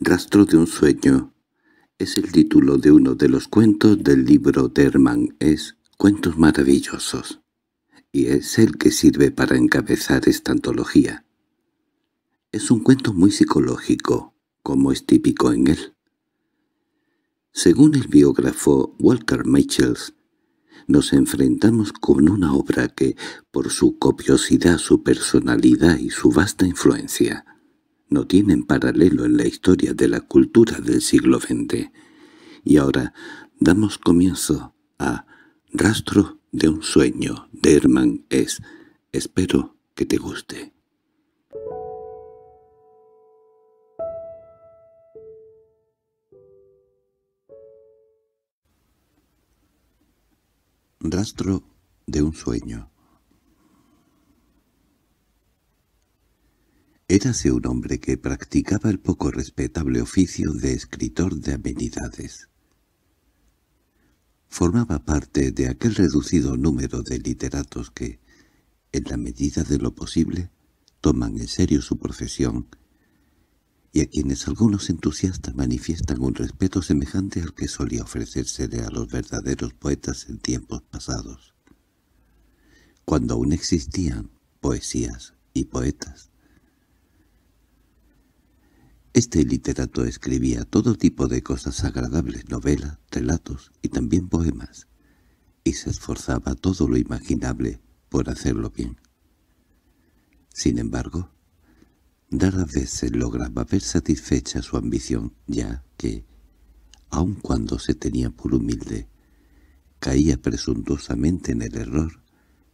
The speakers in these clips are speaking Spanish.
Rastro de un sueño es el título de uno de los cuentos del libro de Herman Es Cuentos Maravillosos, y es el que sirve para encabezar esta antología. Es un cuento muy psicológico, como es típico en él. Según el biógrafo Walter Michels, nos enfrentamos con una obra que, por su copiosidad, su personalidad y su vasta influencia, no tienen paralelo en la historia de la cultura del siglo XX. Y ahora damos comienzo a Rastro de un sueño de Herman S. Espero que te guste. Rastro de un sueño Érase un hombre que practicaba el poco respetable oficio de escritor de amenidades. Formaba parte de aquel reducido número de literatos que, en la medida de lo posible, toman en serio su profesión y a quienes algunos entusiastas manifiestan un respeto semejante al que solía ofrecérsele a los verdaderos poetas en tiempos pasados, cuando aún existían poesías y poetas. Este literato escribía todo tipo de cosas agradables, novelas, relatos y también poemas, y se esforzaba todo lo imaginable por hacerlo bien. Sin embargo, rara vez se lograba ver satisfecha su ambición, ya que, aun cuando se tenía por humilde, caía presuntuosamente en el error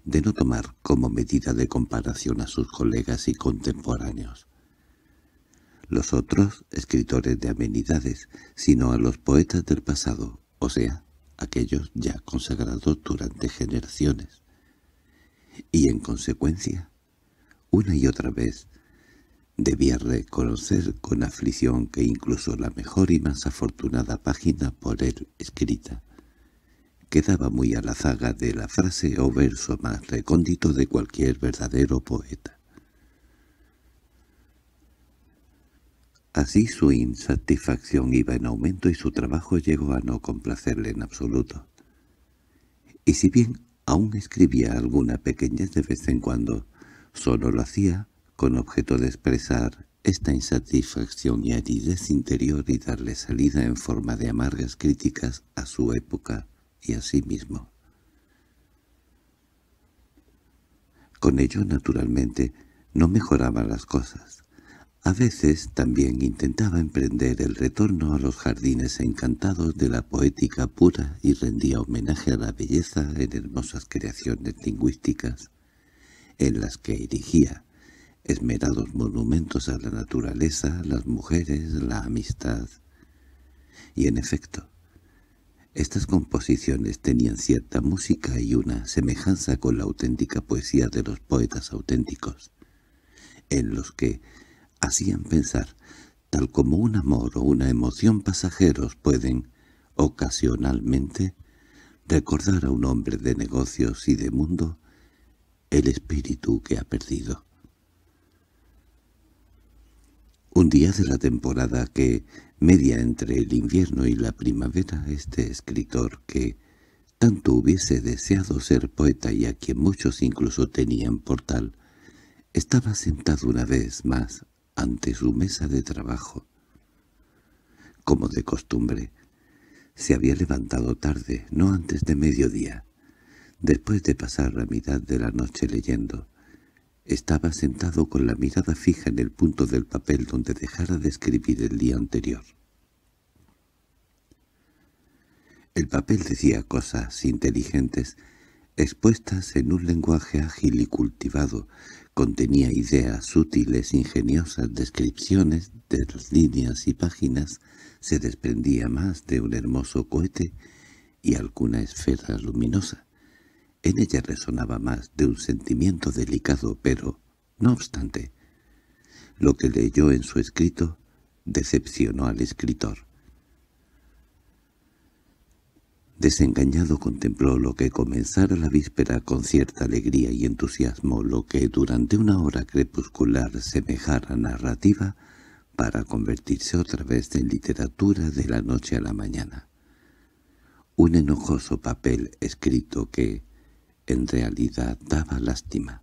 de no tomar como medida de comparación a sus colegas y contemporáneos los otros escritores de amenidades, sino a los poetas del pasado, o sea, aquellos ya consagrados durante generaciones. Y en consecuencia, una y otra vez, debía reconocer con aflicción que incluso la mejor y más afortunada página por él escrita quedaba muy a la zaga de la frase o verso más recóndito de cualquier verdadero poeta. Así su insatisfacción iba en aumento y su trabajo llegó a no complacerle en absoluto. Y si bien aún escribía alguna pequeñez de vez en cuando, solo lo hacía con objeto de expresar esta insatisfacción y aridez interior y darle salida en forma de amargas críticas a su época y a sí mismo. Con ello, naturalmente, no mejoraban las cosas. A veces también intentaba emprender el retorno a los jardines encantados de la poética pura y rendía homenaje a la belleza en hermosas creaciones lingüísticas, en las que erigía esmerados monumentos a la naturaleza, las mujeres, la amistad. Y en efecto, estas composiciones tenían cierta música y una semejanza con la auténtica poesía de los poetas auténticos, en los que hacían pensar, tal como un amor o una emoción pasajeros pueden, ocasionalmente, recordar a un hombre de negocios y de mundo el espíritu que ha perdido. Un día de la temporada que media entre el invierno y la primavera este escritor que tanto hubiese deseado ser poeta y a quien muchos incluso tenían por tal, estaba sentado una vez más ante su mesa de trabajo. Como de costumbre, se había levantado tarde, no antes de mediodía. Después de pasar la mitad de la noche leyendo, estaba sentado con la mirada fija en el punto del papel donde dejara de escribir el día anterior. El papel decía cosas inteligentes, expuestas en un lenguaje ágil y cultivado, Contenía ideas sutiles, ingeniosas descripciones de las líneas y páginas, se desprendía más de un hermoso cohete y alguna esfera luminosa. En ella resonaba más de un sentimiento delicado, pero, no obstante, lo que leyó en su escrito decepcionó al escritor. Desengañado contempló lo que comenzara la víspera con cierta alegría y entusiasmo, lo que durante una hora crepuscular semejara narrativa para convertirse otra vez en literatura de la noche a la mañana. Un enojoso papel escrito que, en realidad, daba lástima.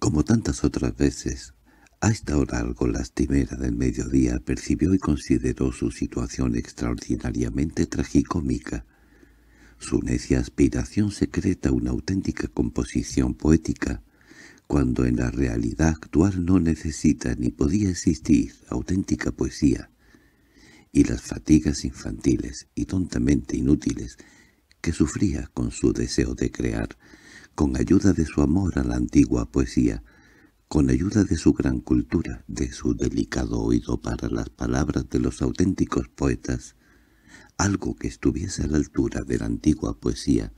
Como tantas otras veces, a esta hora algo lastimera del mediodía percibió y consideró su situación extraordinariamente tragicómica. Su necia aspiración secreta una auténtica composición poética, cuando en la realidad actual no necesita ni podía existir auténtica poesía, y las fatigas infantiles y tontamente inútiles que sufría con su deseo de crear, con ayuda de su amor a la antigua poesía, con ayuda de su gran cultura, de su delicado oído para las palabras de los auténticos poetas, algo que estuviese a la altura de la antigua poesía,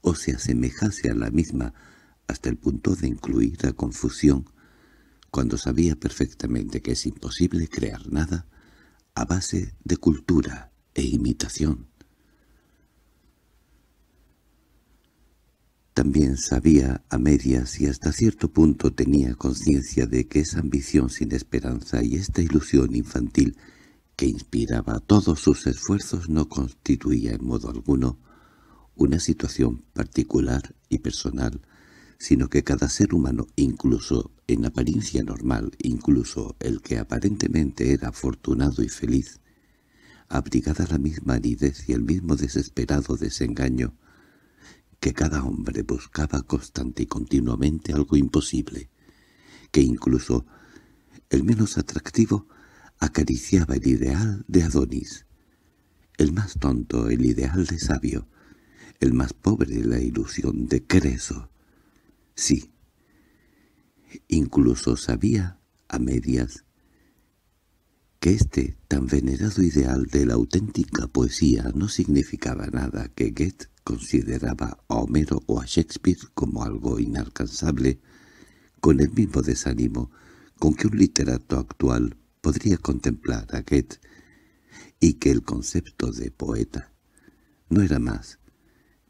o se asemejase a la misma hasta el punto de incluir a confusión, cuando sabía perfectamente que es imposible crear nada a base de cultura e imitación. También sabía a medias y hasta cierto punto tenía conciencia de que esa ambición sin esperanza y esta ilusión infantil que inspiraba todos sus esfuerzos no constituía en modo alguno una situación particular y personal, sino que cada ser humano, incluso en apariencia normal, incluso el que aparentemente era afortunado y feliz, abrigada la misma aridez y el mismo desesperado desengaño, que cada hombre buscaba constante y continuamente algo imposible, que incluso el menos atractivo acariciaba el ideal de Adonis, el más tonto el ideal de sabio, el más pobre la ilusión de Creso. Sí, incluso sabía, a medias, que este tan venerado ideal de la auténtica poesía no significaba nada que Goethe consideraba a Homero o a Shakespeare como algo inalcanzable, con el mismo desánimo con que un literato actual podría contemplar a Goethe, y que el concepto de poeta no era más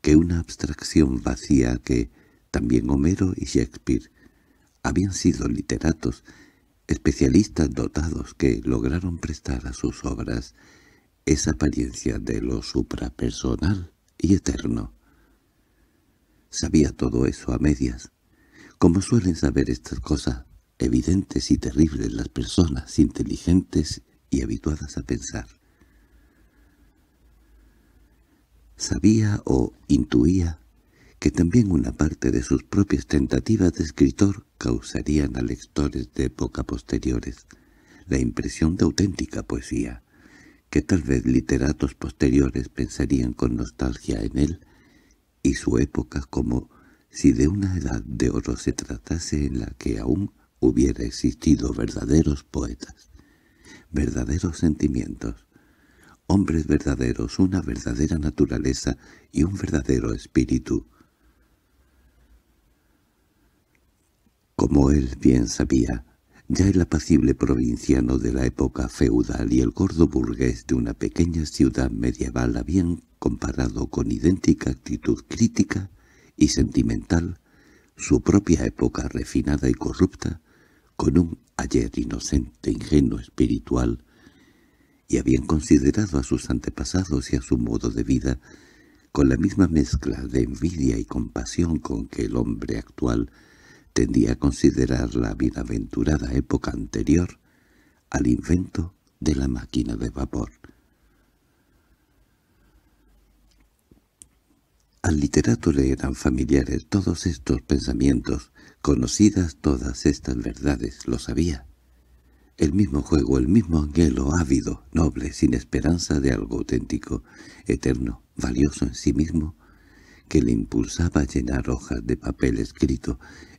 que una abstracción vacía que también Homero y Shakespeare habían sido literatos, especialistas dotados que lograron prestar a sus obras esa apariencia de lo suprapersonal y eterno. Sabía todo eso a medias, como suelen saber estas cosas evidentes y terribles las personas inteligentes y habituadas a pensar. Sabía o intuía que también una parte de sus propias tentativas de escritor causarían a lectores de época posteriores la impresión de auténtica poesía que tal vez literatos posteriores pensarían con nostalgia en él y su época como si de una edad de oro se tratase en la que aún hubiera existido verdaderos poetas, verdaderos sentimientos, hombres verdaderos, una verdadera naturaleza y un verdadero espíritu. Como él bien sabía, ya el apacible provinciano de la época feudal y el gordo burgués de una pequeña ciudad medieval habían comparado con idéntica actitud crítica y sentimental su propia época refinada y corrupta con un ayer inocente, ingenuo, espiritual, y habían considerado a sus antepasados y a su modo de vida con la misma mezcla de envidia y compasión con que el hombre actual tendía a considerar la bienaventurada época anterior al invento de la máquina de vapor. Al literato le eran familiares todos estos pensamientos, conocidas todas estas verdades, lo sabía. El mismo juego, el mismo anhelo ávido, noble, sin esperanza de algo auténtico, eterno, valioso en sí mismo, que le impulsaba a llenar hojas de papel escrito,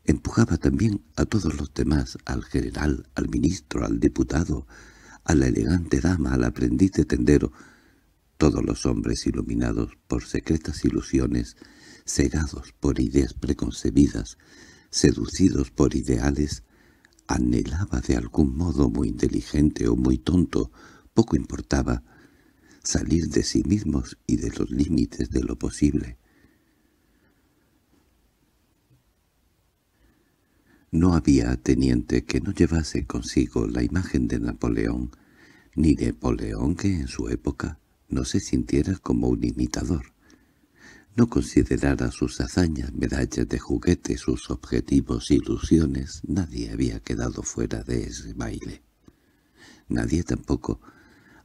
empujaba también a todos los demás, al general, al ministro, al diputado, a la elegante dama, al aprendiz de tendero. Todos los hombres iluminados por secretas ilusiones, cegados por ideas preconcebidas, seducidos por ideales, anhelaba de algún modo muy inteligente o muy tonto, poco importaba, salir de sí mismos y de los límites de lo posible. No había teniente que no llevase consigo la imagen de Napoleón, ni de Napoleón que en su época no se sintiera como un imitador. No considerara sus hazañas, medallas de juguete, sus objetivos, ilusiones, nadie había quedado fuera de ese baile. Nadie tampoco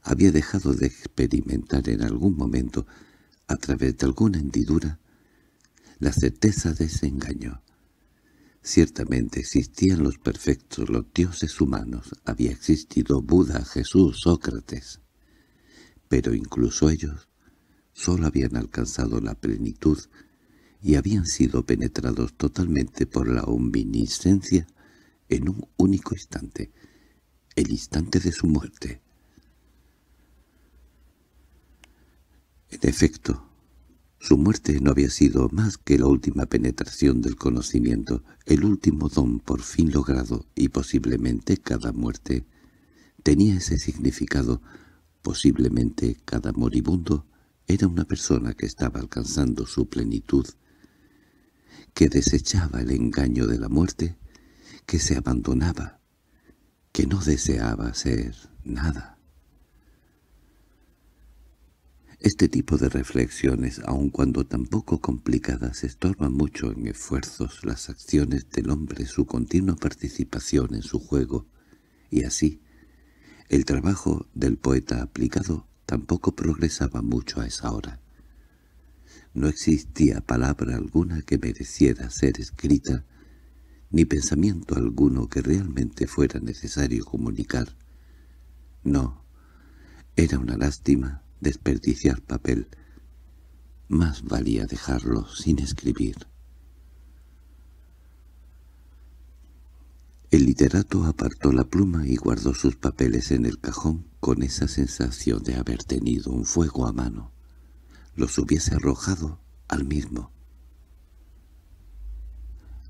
había dejado de experimentar en algún momento, a través de alguna hendidura, la certeza de ese engaño, Ciertamente existían los perfectos, los dioses humanos, había existido Buda, Jesús, Sócrates. Pero incluso ellos solo habían alcanzado la plenitud y habían sido penetrados totalmente por la omnisciencia en un único instante, el instante de su muerte. En efecto, su muerte no había sido más que la última penetración del conocimiento, el último don por fin logrado, y posiblemente cada muerte tenía ese significado. Posiblemente cada moribundo era una persona que estaba alcanzando su plenitud, que desechaba el engaño de la muerte, que se abandonaba, que no deseaba ser nada. Este tipo de reflexiones, aun cuando tan poco complicadas, estorban mucho en esfuerzos las acciones del hombre, su continua participación en su juego, y así, el trabajo del poeta aplicado tampoco progresaba mucho a esa hora. No existía palabra alguna que mereciera ser escrita, ni pensamiento alguno que realmente fuera necesario comunicar. No, era una lástima desperdiciar papel. Más valía dejarlo sin escribir. El literato apartó la pluma y guardó sus papeles en el cajón con esa sensación de haber tenido un fuego a mano. Los hubiese arrojado al mismo.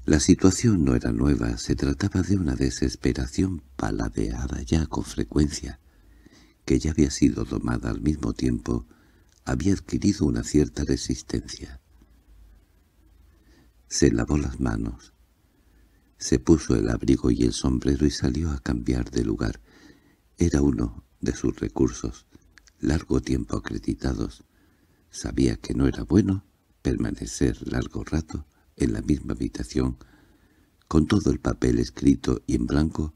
La situación no era nueva, se trataba de una desesperación paladeada ya con frecuencia, que ya había sido domada al mismo tiempo, había adquirido una cierta resistencia. Se lavó las manos, se puso el abrigo y el sombrero y salió a cambiar de lugar. Era uno de sus recursos, largo tiempo acreditados. Sabía que no era bueno permanecer largo rato en la misma habitación, con todo el papel escrito y en blanco,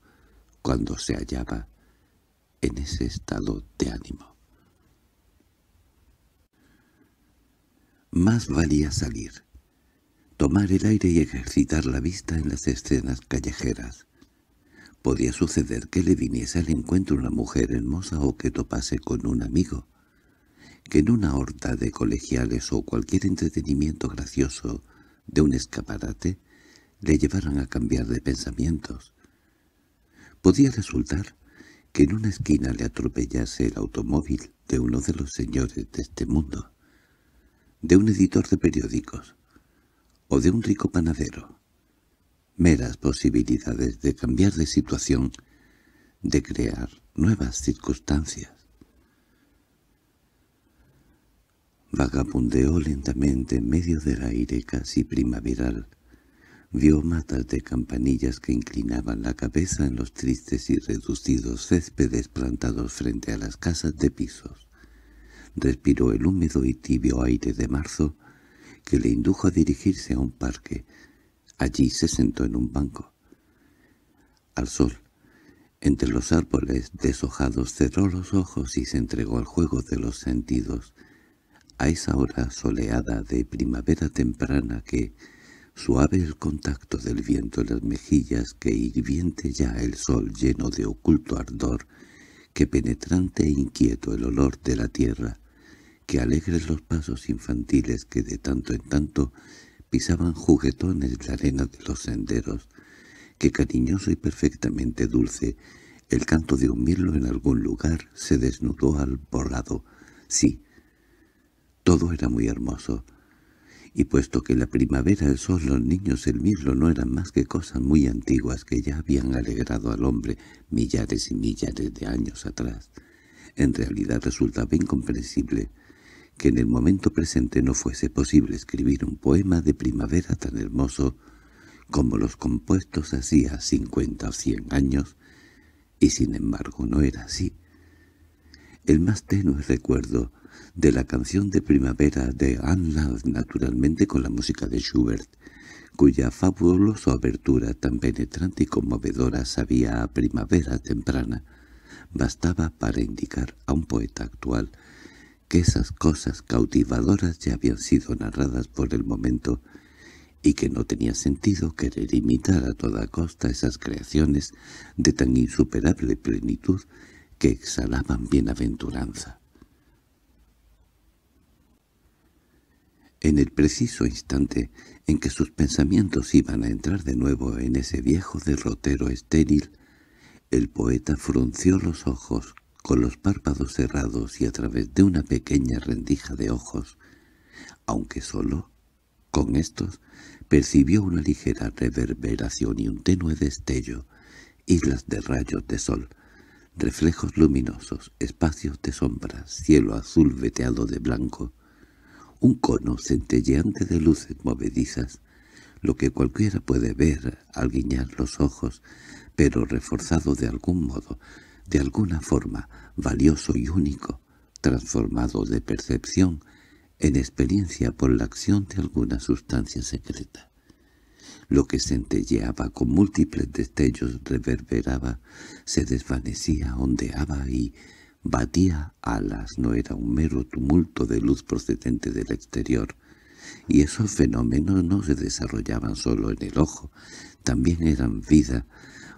cuando se hallaba en ese estado de ánimo. Más valía salir, tomar el aire y ejercitar la vista en las escenas callejeras. Podía suceder que le viniese al encuentro una mujer hermosa o que topase con un amigo, que en una horta de colegiales o cualquier entretenimiento gracioso de un escaparate le llevaran a cambiar de pensamientos. Podía resultar que en una esquina le atropellase el automóvil de uno de los señores de este mundo, de un editor de periódicos o de un rico panadero. Meras posibilidades de cambiar de situación, de crear nuevas circunstancias. Vagabundeó lentamente en medio del aire casi primaveral, Vio matas de campanillas que inclinaban la cabeza en los tristes y reducidos céspedes plantados frente a las casas de pisos. Respiró el húmedo y tibio aire de marzo que le indujo a dirigirse a un parque. Allí se sentó en un banco. Al sol, entre los árboles deshojados cerró los ojos y se entregó al juego de los sentidos, a esa hora soleada de primavera temprana que, Suave el contacto del viento en las mejillas que hirviente ya el sol lleno de oculto ardor, que penetrante e inquieto el olor de la tierra, que alegres los pasos infantiles que de tanto en tanto pisaban juguetones la arena de los senderos, que cariñoso y perfectamente dulce, el canto de un mirlo en algún lugar se desnudó al borrado. Sí, todo era muy hermoso, y puesto que la primavera, el sol, los niños, el mirlo no eran más que cosas muy antiguas que ya habían alegrado al hombre millares y millares de años atrás, en realidad resultaba incomprensible que en el momento presente no fuese posible escribir un poema de primavera tan hermoso como los compuestos hacía cincuenta o cien años, y sin embargo no era así. El más tenue recuerdo de la canción de primavera de Love, naturalmente con la música de Schubert, cuya fabulosa abertura tan penetrante y conmovedora sabía a primavera temprana, bastaba para indicar a un poeta actual que esas cosas cautivadoras ya habían sido narradas por el momento y que no tenía sentido querer imitar a toda costa esas creaciones de tan insuperable plenitud que exhalaban bienaventuranza. En el preciso instante en que sus pensamientos iban a entrar de nuevo en ese viejo derrotero estéril, el poeta frunció los ojos con los párpados cerrados y a través de una pequeña rendija de ojos, aunque solo con estos percibió una ligera reverberación y un tenue destello, islas de rayos de sol, reflejos luminosos, espacios de sombras, cielo azul veteado de blanco, un cono centelleante de luces movedizas, lo que cualquiera puede ver al guiñar los ojos, pero reforzado de algún modo, de alguna forma, valioso y único, transformado de percepción en experiencia por la acción de alguna sustancia secreta. Lo que centelleaba con múltiples destellos reverberaba, se desvanecía, ondeaba y batía alas, no era un mero tumulto de luz procedente del exterior, y esos fenómenos no se desarrollaban solo en el ojo, también eran vida,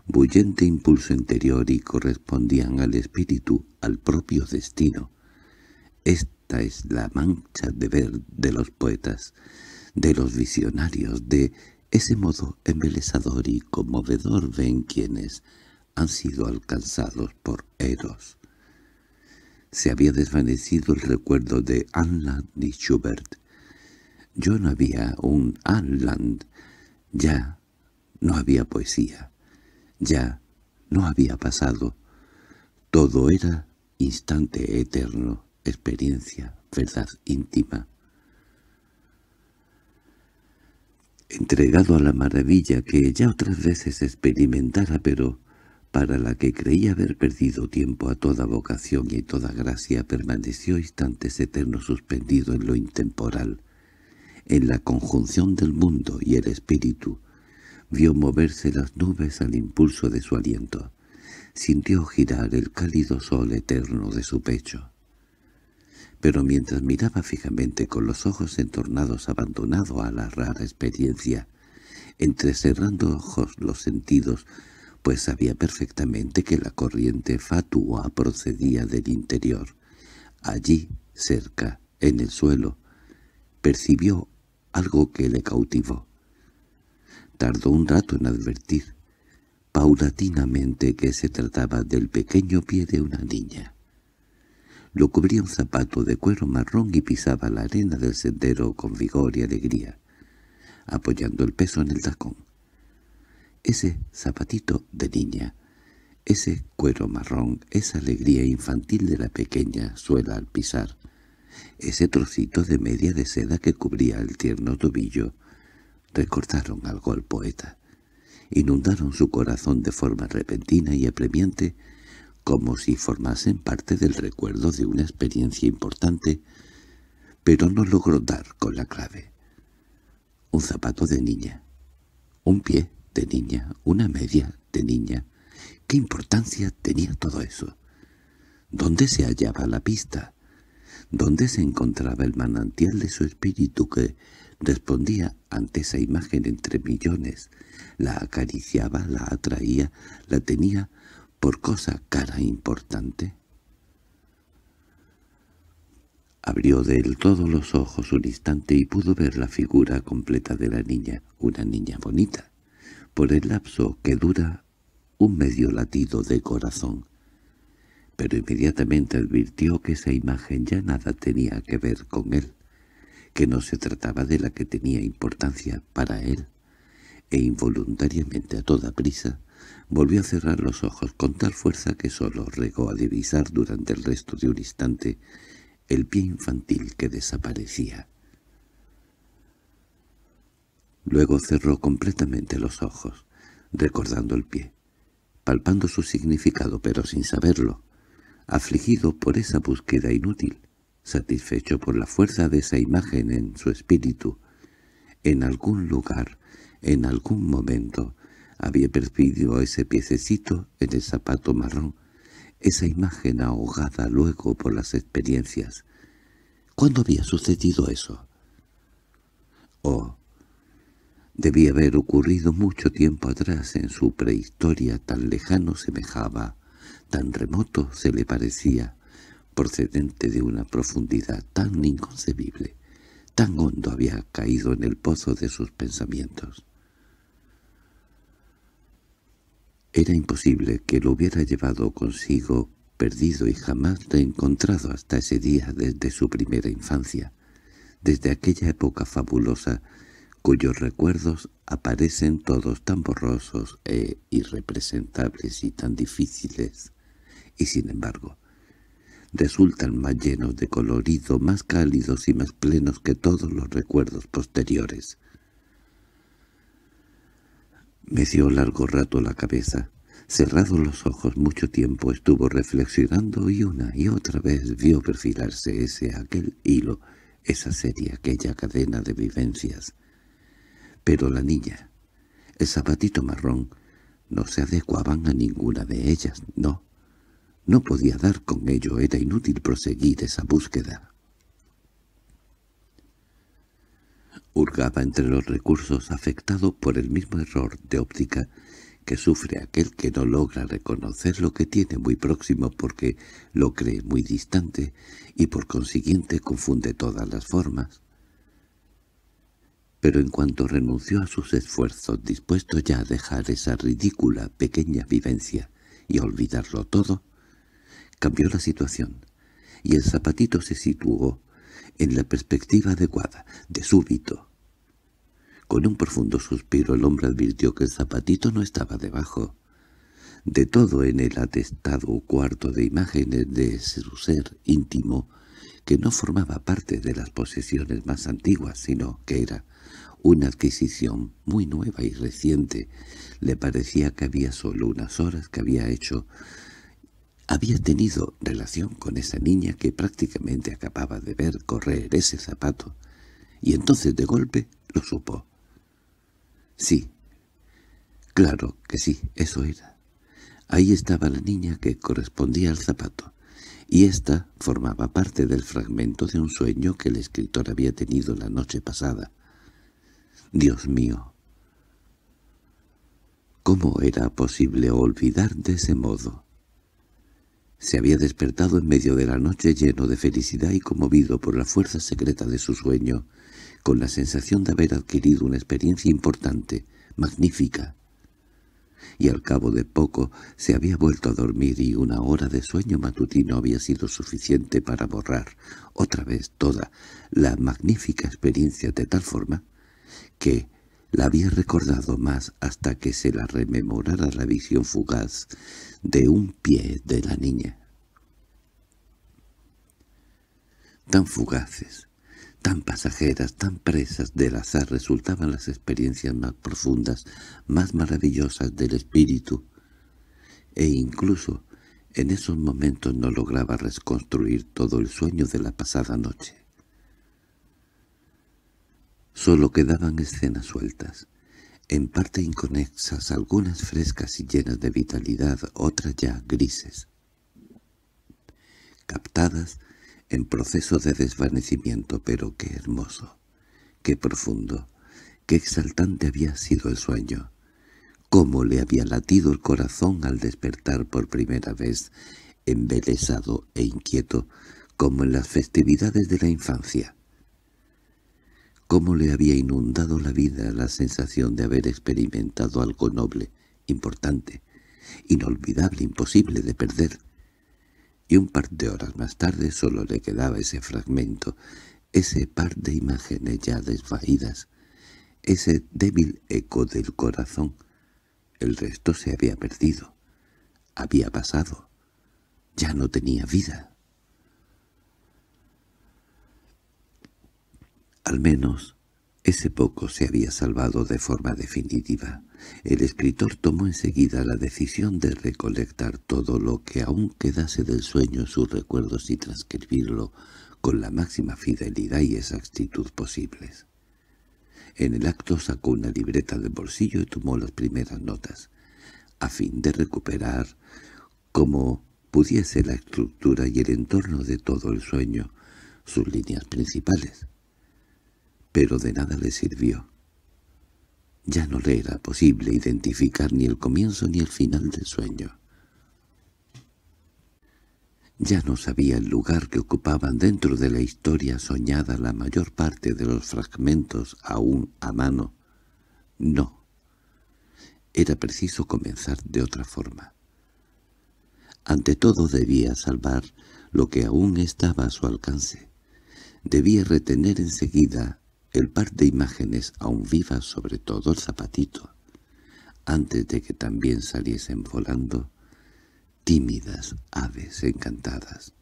bullente impulso interior y correspondían al espíritu, al propio destino. Esta es la mancha de ver de los poetas, de los visionarios, de ese modo embelezador y conmovedor ven quienes han sido alcanzados por Eros. Se había desvanecido el recuerdo de Anland y Schubert. Yo no había un Anland. Ya no había poesía. Ya no había pasado. Todo era instante eterno, experiencia, verdad íntima. Entregado a la maravilla que ya otras veces experimentara, pero para la que creía haber perdido tiempo a toda vocación y toda gracia, permaneció instantes eternos suspendido en lo intemporal, en la conjunción del mundo y el espíritu. Vio moverse las nubes al impulso de su aliento. Sintió girar el cálido sol eterno de su pecho. Pero mientras miraba fijamente con los ojos entornados abandonado a la rara experiencia, entrecerrando ojos los sentidos, pues sabía perfectamente que la corriente fatua procedía del interior. Allí, cerca, en el suelo, percibió algo que le cautivó. Tardó un rato en advertir, paulatinamente, que se trataba del pequeño pie de una niña. Lo cubría un zapato de cuero marrón y pisaba la arena del sendero con vigor y alegría, apoyando el peso en el tacón ese zapatito de niña, ese cuero marrón, esa alegría infantil de la pequeña suela al pisar, ese trocito de media de seda que cubría el tierno tobillo, recordaron algo al poeta. Inundaron su corazón de forma repentina y apremiante, como si formasen parte del recuerdo de una experiencia importante, pero no logró dar con la clave. Un zapato de niña. Un pie de niña, una media de niña. ¿Qué importancia tenía todo eso? ¿Dónde se hallaba la pista? ¿Dónde se encontraba el manantial de su espíritu que respondía ante esa imagen entre millones? La acariciaba, la atraía, la tenía por cosa cara e importante. Abrió de él todos los ojos un instante y pudo ver la figura completa de la niña, una niña bonita, por el lapso que dura un medio latido de corazón. Pero inmediatamente advirtió que esa imagen ya nada tenía que ver con él, que no se trataba de la que tenía importancia para él, e involuntariamente a toda prisa volvió a cerrar los ojos con tal fuerza que sólo regó a divisar durante el resto de un instante el pie infantil que desaparecía. Luego cerró completamente los ojos, recordando el pie, palpando su significado pero sin saberlo, afligido por esa búsqueda inútil, satisfecho por la fuerza de esa imagen en su espíritu. En algún lugar, en algún momento, había percibido ese piececito en el zapato marrón, esa imagen ahogada luego por las experiencias. ¿Cuándo había sucedido eso? Oh, debía haber ocurrido mucho tiempo atrás en su prehistoria tan lejano semejaba, tan remoto se le parecía, procedente de una profundidad tan inconcebible, tan hondo había caído en el pozo de sus pensamientos. Era imposible que lo hubiera llevado consigo, perdido y jamás reencontrado hasta ese día desde su primera infancia, desde aquella época fabulosa cuyos recuerdos aparecen todos tan borrosos e irrepresentables y tan difíciles, y sin embargo, resultan más llenos de colorido, más cálidos y más plenos que todos los recuerdos posteriores. Me dio largo rato la cabeza. Cerrado los ojos mucho tiempo estuvo reflexionando y una y otra vez vio perfilarse ese aquel hilo, esa serie, aquella cadena de vivencias pero la niña, el zapatito marrón, no se adecuaban a ninguna de ellas, no. No podía dar con ello, era inútil proseguir esa búsqueda. Hurgaba entre los recursos afectado por el mismo error de óptica que sufre aquel que no logra reconocer lo que tiene muy próximo porque lo cree muy distante y por consiguiente confunde todas las formas pero en cuanto renunció a sus esfuerzos dispuesto ya a dejar esa ridícula pequeña vivencia y olvidarlo todo, cambió la situación, y el zapatito se situó en la perspectiva adecuada, de súbito. Con un profundo suspiro el hombre advirtió que el zapatito no estaba debajo. De todo en el atestado cuarto de imágenes de su ser íntimo, que no formaba parte de las posesiones más antiguas, sino que era una adquisición muy nueva y reciente. Le parecía que había solo unas horas que había hecho. Había tenido relación con esa niña que prácticamente acababa de ver correr ese zapato, y entonces de golpe lo supo. Sí, claro que sí, eso era. Ahí estaba la niña que correspondía al zapato, y ésta formaba parte del fragmento de un sueño que el escritor había tenido la noche pasada. Dios mío. ¿Cómo era posible olvidar de ese modo? Se había despertado en medio de la noche lleno de felicidad y conmovido por la fuerza secreta de su sueño, con la sensación de haber adquirido una experiencia importante, magnífica. Y al cabo de poco se había vuelto a dormir y una hora de sueño matutino había sido suficiente para borrar otra vez toda la magnífica experiencia de tal forma que la había recordado más hasta que se la rememorara la visión fugaz de un pie de la niña. Tan fugaces, tan pasajeras, tan presas del azar resultaban las experiencias más profundas, más maravillosas del espíritu, e incluso en esos momentos no lograba reconstruir todo el sueño de la pasada noche. Solo quedaban escenas sueltas, en parte inconexas, algunas frescas y llenas de vitalidad, otras ya grises, captadas en proceso de desvanecimiento, pero qué hermoso, qué profundo, qué exaltante había sido el sueño, cómo le había latido el corazón al despertar por primera vez, embelesado e inquieto, como en las festividades de la infancia cómo le había inundado la vida la sensación de haber experimentado algo noble, importante, inolvidable, imposible de perder. Y un par de horas más tarde solo le quedaba ese fragmento, ese par de imágenes ya desvaídas, ese débil eco del corazón. El resto se había perdido, había pasado, ya no tenía vida. Al menos ese poco se había salvado de forma definitiva. El escritor tomó enseguida la decisión de recolectar todo lo que aún quedase del sueño sus recuerdos y transcribirlo con la máxima fidelidad y exactitud posibles. En el acto sacó una libreta del bolsillo y tomó las primeras notas, a fin de recuperar como pudiese la estructura y el entorno de todo el sueño, sus líneas principales pero de nada le sirvió. Ya no le era posible identificar ni el comienzo ni el final del sueño. Ya no sabía el lugar que ocupaban dentro de la historia soñada la mayor parte de los fragmentos aún a mano. No. Era preciso comenzar de otra forma. Ante todo debía salvar lo que aún estaba a su alcance. Debía retener enseguida el par de imágenes aún vivas sobre todo el zapatito, antes de que también saliesen volando tímidas aves encantadas.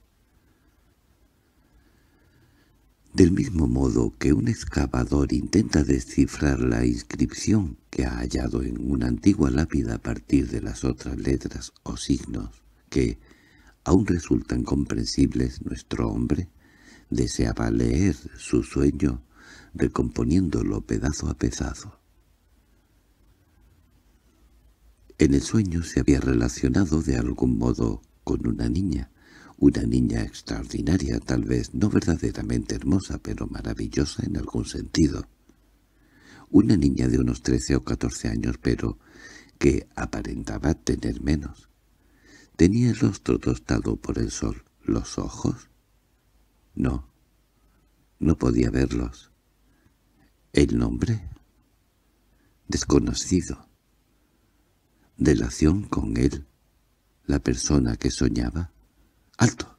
Del mismo modo que un excavador intenta descifrar la inscripción que ha hallado en una antigua lápida a partir de las otras letras o signos que aún resultan comprensibles, nuestro hombre deseaba leer su sueño recomponiéndolo pedazo a pedazo. En el sueño se había relacionado de algún modo con una niña, una niña extraordinaria, tal vez no verdaderamente hermosa, pero maravillosa en algún sentido. Una niña de unos trece o catorce años, pero que aparentaba tener menos. Tenía el rostro tostado por el sol. ¿Los ojos? No, no podía verlos. El nombre, desconocido. de Delación con él, la persona que soñaba. ¡Alto!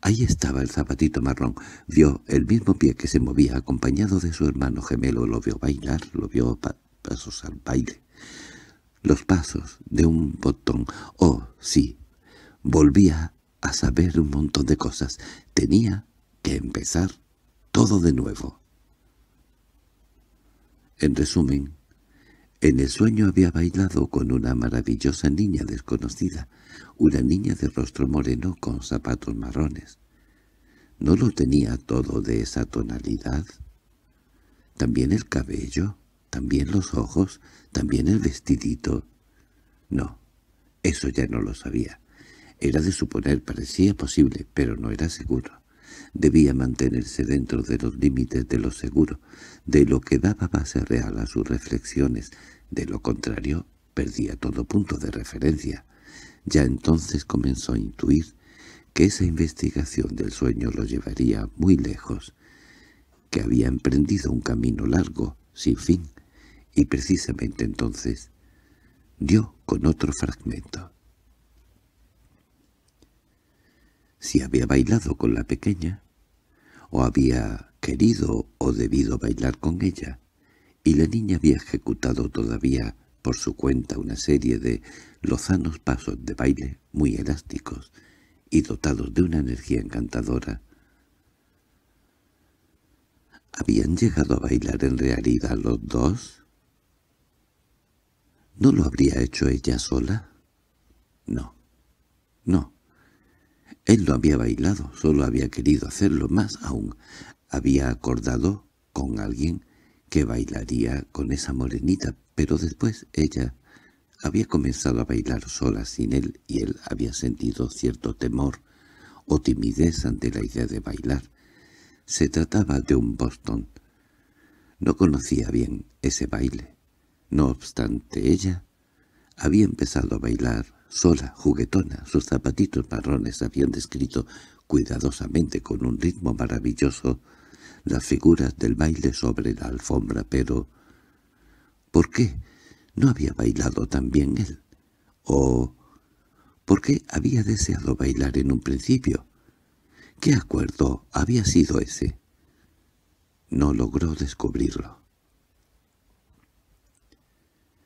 Ahí estaba el zapatito marrón. Vio el mismo pie que se movía acompañado de su hermano gemelo. Lo vio bailar, lo vio pasos al baile. Los pasos de un botón. Oh, sí. Volvía a saber un montón de cosas. Tenía que empezar todo de nuevo. En resumen, en el sueño había bailado con una maravillosa niña desconocida, una niña de rostro moreno con zapatos marrones. ¿No lo tenía todo de esa tonalidad? ¿También el cabello? ¿También los ojos? ¿También el vestidito? No, eso ya no lo sabía. Era de suponer, parecía posible, pero no era seguro debía mantenerse dentro de los límites de lo seguro, de lo que daba base real a sus reflexiones, de lo contrario perdía todo punto de referencia. Ya entonces comenzó a intuir que esa investigación del sueño lo llevaría muy lejos, que había emprendido un camino largo, sin fin, y precisamente entonces dio con otro fragmento. si había bailado con la pequeña, o había querido o debido bailar con ella, y la niña había ejecutado todavía por su cuenta una serie de lozanos pasos de baile muy elásticos y dotados de una energía encantadora. ¿Habían llegado a bailar en realidad los dos? ¿No lo habría hecho ella sola? No, no. Él no había bailado, solo había querido hacerlo más aún. Había acordado con alguien que bailaría con esa morenita, pero después ella había comenzado a bailar sola sin él y él había sentido cierto temor o timidez ante la idea de bailar. Se trataba de un Boston. No conocía bien ese baile. No obstante ella, había empezado a bailar Sola, juguetona, sus zapatitos marrones habían descrito cuidadosamente con un ritmo maravilloso las figuras del baile sobre la alfombra, pero... ¿Por qué no había bailado también él? ¿O por qué había deseado bailar en un principio? ¿Qué acuerdo había sido ese? No logró descubrirlo.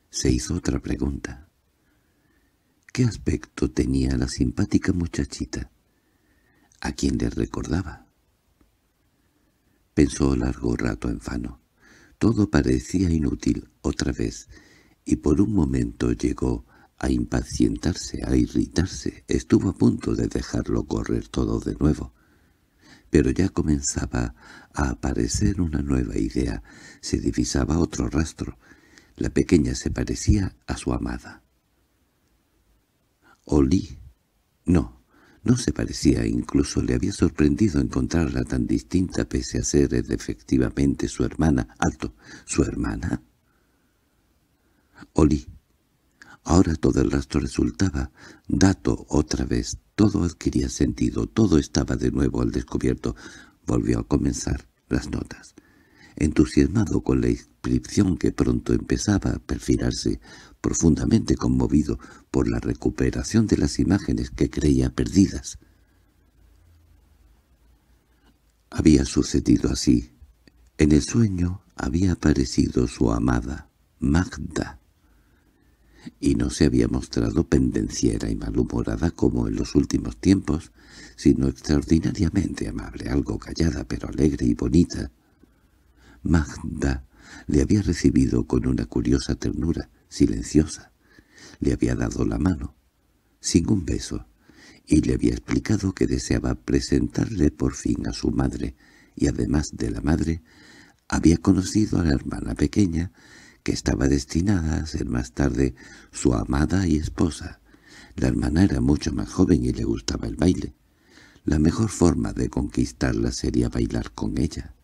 Se hizo otra pregunta qué aspecto tenía la simpática muchachita, a quien le recordaba. Pensó largo rato en vano. Todo parecía inútil otra vez, y por un momento llegó a impacientarse, a irritarse. Estuvo a punto de dejarlo correr todo de nuevo. Pero ya comenzaba a aparecer una nueva idea. Se divisaba otro rastro. La pequeña se parecía a su amada. Oli, No, no se parecía, incluso le había sorprendido encontrarla tan distinta pese a ser efectivamente su hermana. Alto, ¿su hermana? Olí. Ahora todo el rastro resultaba. Dato otra vez. Todo adquiría sentido. Todo estaba de nuevo al descubierto. Volvió a comenzar las notas entusiasmado con la inscripción que pronto empezaba a perfilarse, profundamente conmovido por la recuperación de las imágenes que creía perdidas. Había sucedido así. En el sueño había aparecido su amada, Magda, y no se había mostrado pendenciera y malhumorada como en los últimos tiempos, sino extraordinariamente amable, algo callada pero alegre y bonita, Magda le había recibido con una curiosa ternura, silenciosa. Le había dado la mano, sin un beso, y le había explicado que deseaba presentarle por fin a su madre, y además de la madre, había conocido a la hermana pequeña, que estaba destinada a ser más tarde su amada y esposa. La hermana era mucho más joven y le gustaba el baile. La mejor forma de conquistarla sería bailar con ella.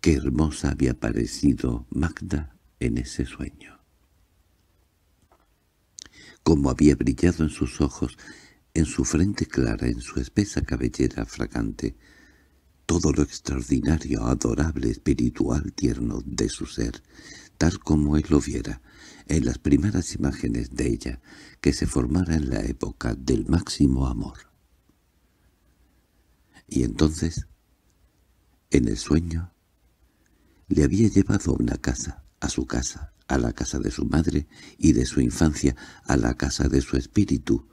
Qué hermosa había parecido Magda en ese sueño. Cómo había brillado en sus ojos, en su frente clara, en su espesa cabellera fragante, todo lo extraordinario, adorable, espiritual, tierno de su ser, tal como él lo viera, en las primeras imágenes de ella, que se formara en la época del máximo amor. Y entonces, en el sueño, le había llevado a una casa, a su casa, a la casa de su madre y de su infancia, a la casa de su espíritu,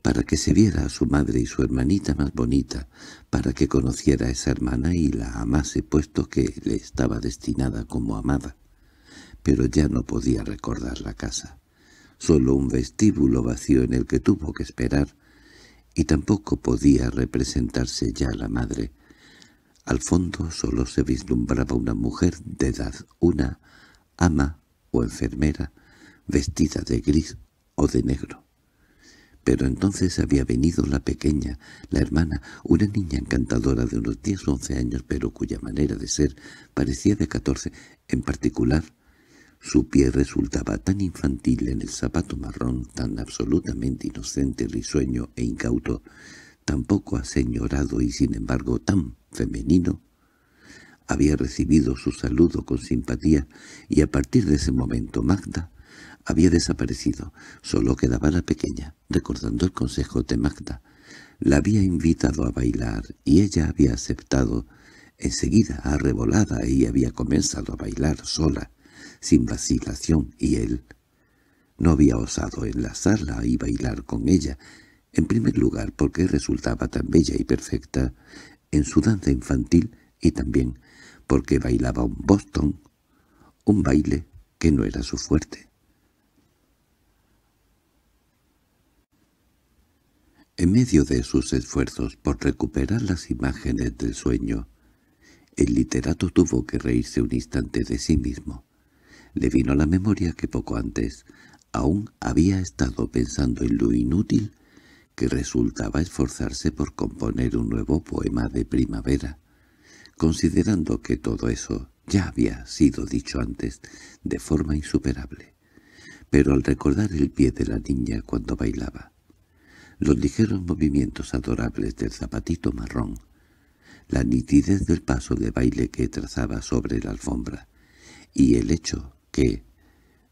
para que se viera a su madre y su hermanita más bonita, para que conociera a esa hermana y la amase puesto que le estaba destinada como amada. Pero ya no podía recordar la casa, solo un vestíbulo vacío en el que tuvo que esperar, y tampoco podía representarse ya la madre, al fondo solo se vislumbraba una mujer de edad, una ama o enfermera, vestida de gris o de negro. Pero entonces había venido la pequeña, la hermana, una niña encantadora de unos diez o once años, pero cuya manera de ser parecía de catorce. En particular, su pie resultaba tan infantil en el zapato marrón, tan absolutamente inocente, risueño e incauto, tan poco aseñorado y sin embargo tan femenino, había recibido su saludo con simpatía y a partir de ese momento Magda había desaparecido. Solo quedaba la pequeña, recordando el consejo de Magda. La había invitado a bailar y ella había aceptado, enseguida arrebolada y había comenzado a bailar sola, sin vacilación, y él no había osado enlazarla y bailar con ella, en primer lugar porque resultaba tan bella y perfecta, en su danza infantil y también porque bailaba un boston, un baile que no era su fuerte. En medio de sus esfuerzos por recuperar las imágenes del sueño, el literato tuvo que reírse un instante de sí mismo. Le vino a la memoria que poco antes aún había estado pensando en lo inútil que resultaba esforzarse por componer un nuevo poema de primavera, considerando que todo eso ya había sido dicho antes de forma insuperable, pero al recordar el pie de la niña cuando bailaba, los ligeros movimientos adorables del zapatito marrón, la nitidez del paso de baile que trazaba sobre la alfombra, y el hecho que,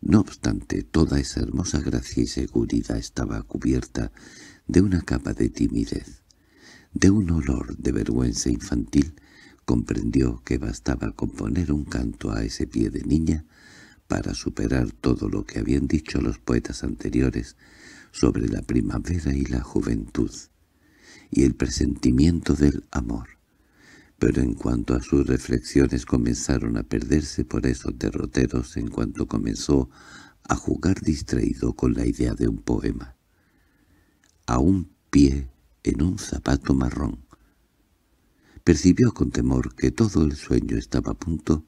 no obstante, toda esa hermosa gracia y seguridad estaba cubierta de una capa de timidez, de un olor de vergüenza infantil, comprendió que bastaba componer un canto a ese pie de niña para superar todo lo que habían dicho los poetas anteriores sobre la primavera y la juventud, y el presentimiento del amor. Pero en cuanto a sus reflexiones comenzaron a perderse por esos derroteros en cuanto comenzó a jugar distraído con la idea de un poema a un pie en un zapato marrón. Percibió con temor que todo el sueño estaba a punto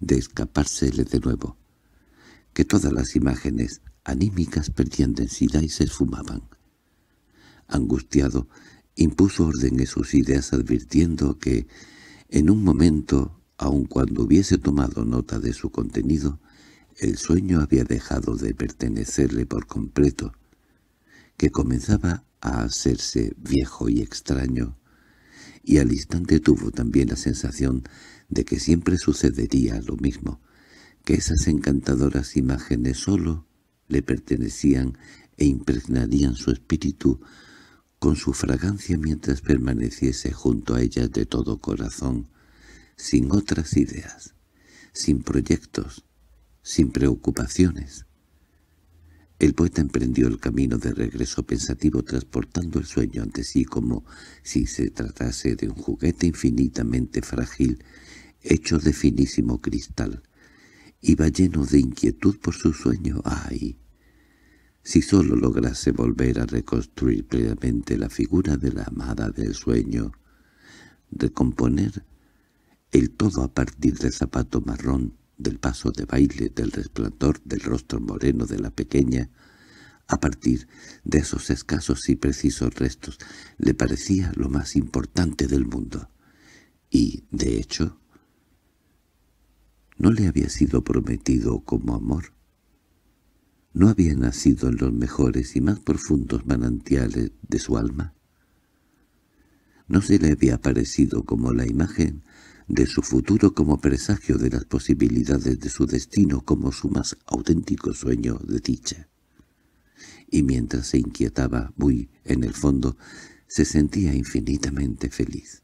de escapársele de nuevo, que todas las imágenes anímicas perdían densidad y se esfumaban. Angustiado, impuso orden en sus ideas advirtiendo que, en un momento, aun cuando hubiese tomado nota de su contenido, el sueño había dejado de pertenecerle por completo, que comenzaba a hacerse viejo y extraño, y al instante tuvo también la sensación de que siempre sucedería lo mismo, que esas encantadoras imágenes solo le pertenecían e impregnarían su espíritu con su fragancia mientras permaneciese junto a ellas de todo corazón, sin otras ideas, sin proyectos, sin preocupaciones. El poeta emprendió el camino de regreso pensativo transportando el sueño ante sí como si se tratase de un juguete infinitamente frágil hecho de finísimo cristal. Iba lleno de inquietud por su sueño. ¡Ay! Si sólo lograse volver a reconstruir plenamente la figura de la amada del sueño, recomponer el todo a partir del zapato marrón, del paso de baile, del resplandor del rostro moreno de la pequeña, a partir de esos escasos y precisos restos, le parecía lo más importante del mundo. Y, de hecho, no le había sido prometido como amor. ¿No había nacido en los mejores y más profundos manantiales de su alma? ¿No se le había parecido como la imagen de su futuro como presagio de las posibilidades de su destino como su más auténtico sueño de dicha. Y mientras se inquietaba, muy en el fondo, se sentía infinitamente feliz.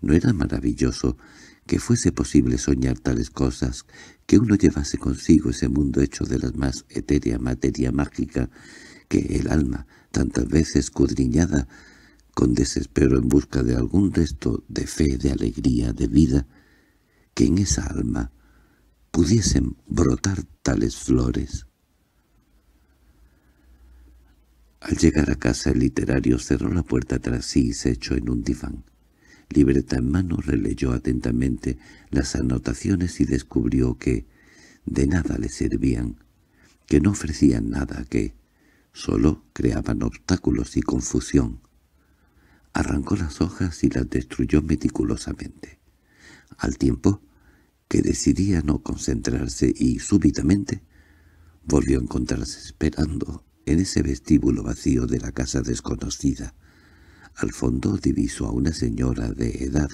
¿No era maravilloso que fuese posible soñar tales cosas, que uno llevase consigo ese mundo hecho de la más etérea materia mágica que el alma, tantas veces escudriñada, con desespero en busca de algún resto de fe, de alegría, de vida, que en esa alma pudiesen brotar tales flores. Al llegar a casa el literario cerró la puerta tras sí y se echó en un diván. Libreta en mano releyó atentamente las anotaciones y descubrió que de nada le servían, que no ofrecían nada, que solo creaban obstáculos y confusión. Arrancó las hojas y las destruyó meticulosamente. Al tiempo que decidía no concentrarse y súbitamente volvió a encontrarse esperando en ese vestíbulo vacío de la casa desconocida. Al fondo divisó a una señora de edad,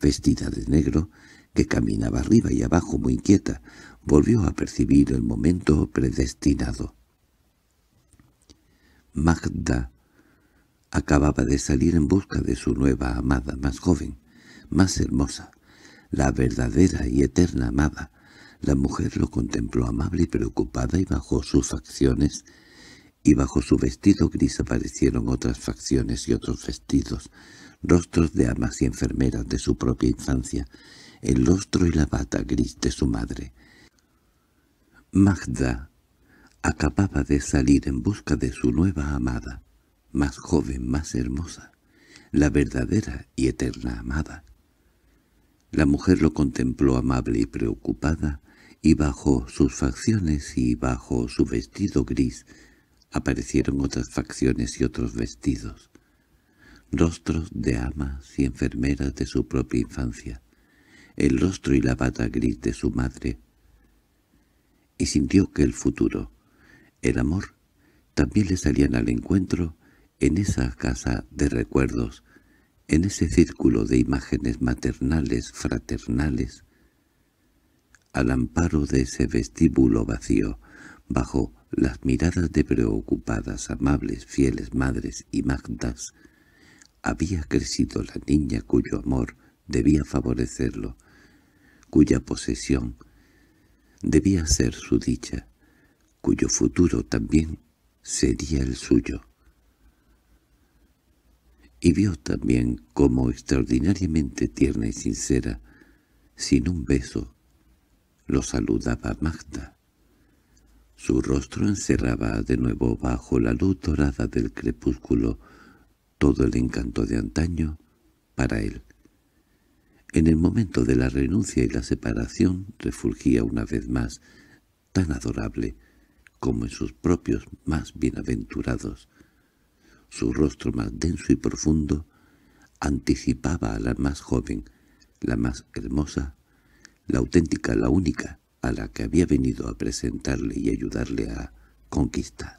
vestida de negro, que caminaba arriba y abajo muy inquieta, Volvió a percibir el momento predestinado. Magda Acababa de salir en busca de su nueva amada más joven, más hermosa, la verdadera y eterna amada. La mujer lo contempló amable y preocupada y bajo sus facciones y bajo su vestido gris aparecieron otras facciones y otros vestidos, rostros de amas y enfermeras de su propia infancia, el rostro y la bata gris de su madre. Magda acababa de salir en busca de su nueva amada más joven, más hermosa, la verdadera y eterna amada. La mujer lo contempló amable y preocupada, y bajo sus facciones y bajo su vestido gris aparecieron otras facciones y otros vestidos, rostros de amas y enfermeras de su propia infancia, el rostro y la bata gris de su madre, y sintió que el futuro, el amor, también le salían al encuentro en esa casa de recuerdos, en ese círculo de imágenes maternales, fraternales, al amparo de ese vestíbulo vacío, bajo las miradas de preocupadas, amables, fieles madres y magdas, había crecido la niña cuyo amor debía favorecerlo, cuya posesión debía ser su dicha, cuyo futuro también sería el suyo y vio también cómo extraordinariamente tierna y sincera, sin un beso, lo saludaba Magda. Su rostro encerraba de nuevo bajo la luz dorada del crepúsculo todo el encanto de antaño para él. En el momento de la renuncia y la separación refulgía una vez más, tan adorable como en sus propios más bienaventurados su rostro más denso y profundo, anticipaba a la más joven, la más hermosa, la auténtica, la única, a la que había venido a presentarle y ayudarle a conquistar.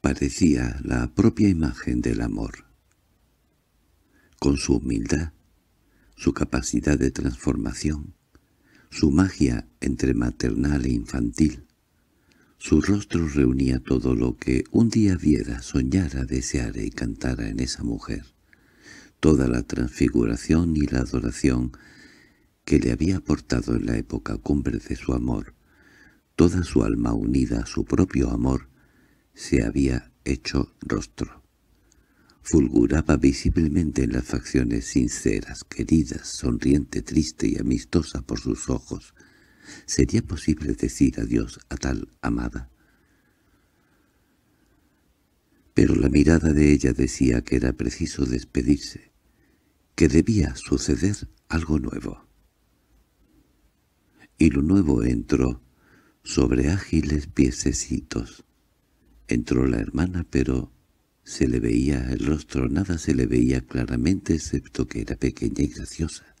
Parecía la propia imagen del amor. Con su humildad, su capacidad de transformación, su magia entre maternal e infantil, su rostro reunía todo lo que un día viera, soñara, deseara y cantara en esa mujer. Toda la transfiguración y la adoración que le había aportado en la época cumbre de su amor, toda su alma unida a su propio amor, se había hecho rostro. Fulguraba visiblemente en las facciones sinceras, queridas, sonriente, triste y amistosa por sus ojos, ¿Sería posible decir adiós a tal amada? Pero la mirada de ella decía que era preciso despedirse, que debía suceder algo nuevo. Y lo nuevo entró sobre ágiles piececitos. Entró la hermana, pero se le veía el rostro, nada se le veía claramente excepto que era pequeña y graciosa,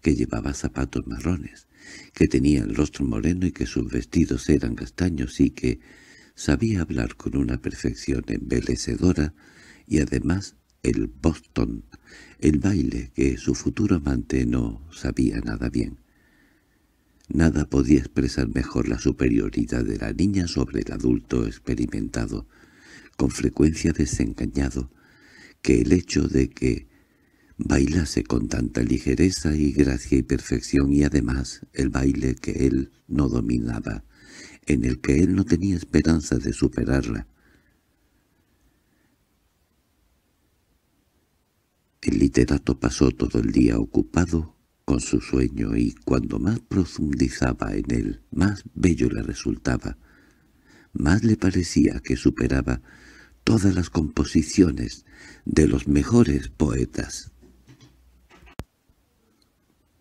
que llevaba zapatos marrones, que tenía el rostro moreno y que sus vestidos eran castaños y que sabía hablar con una perfección embelecedora y además el Boston, el baile que su futuro amante no sabía nada bien. Nada podía expresar mejor la superioridad de la niña sobre el adulto experimentado, con frecuencia desengañado, que el hecho de que bailase con tanta ligereza y gracia y perfección y además el baile que él no dominaba, en el que él no tenía esperanza de superarla. El literato pasó todo el día ocupado con su sueño y cuando más profundizaba en él, más bello le resultaba. Más le parecía que superaba todas las composiciones de los mejores poetas.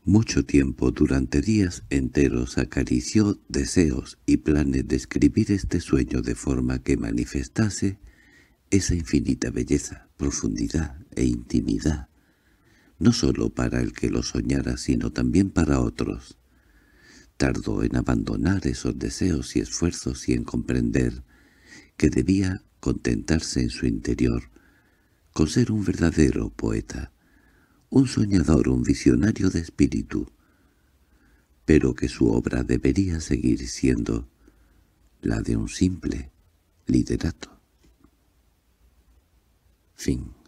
Mucho tiempo, durante días enteros, acarició deseos y planes de escribir este sueño de forma que manifestase esa infinita belleza, profundidad e intimidad, no sólo para el que lo soñara, sino también para otros. Tardó en abandonar esos deseos y esfuerzos y en comprender que debía contentarse en su interior con ser un verdadero poeta, un soñador, un visionario de espíritu, pero que su obra debería seguir siendo la de un simple liderato. Fin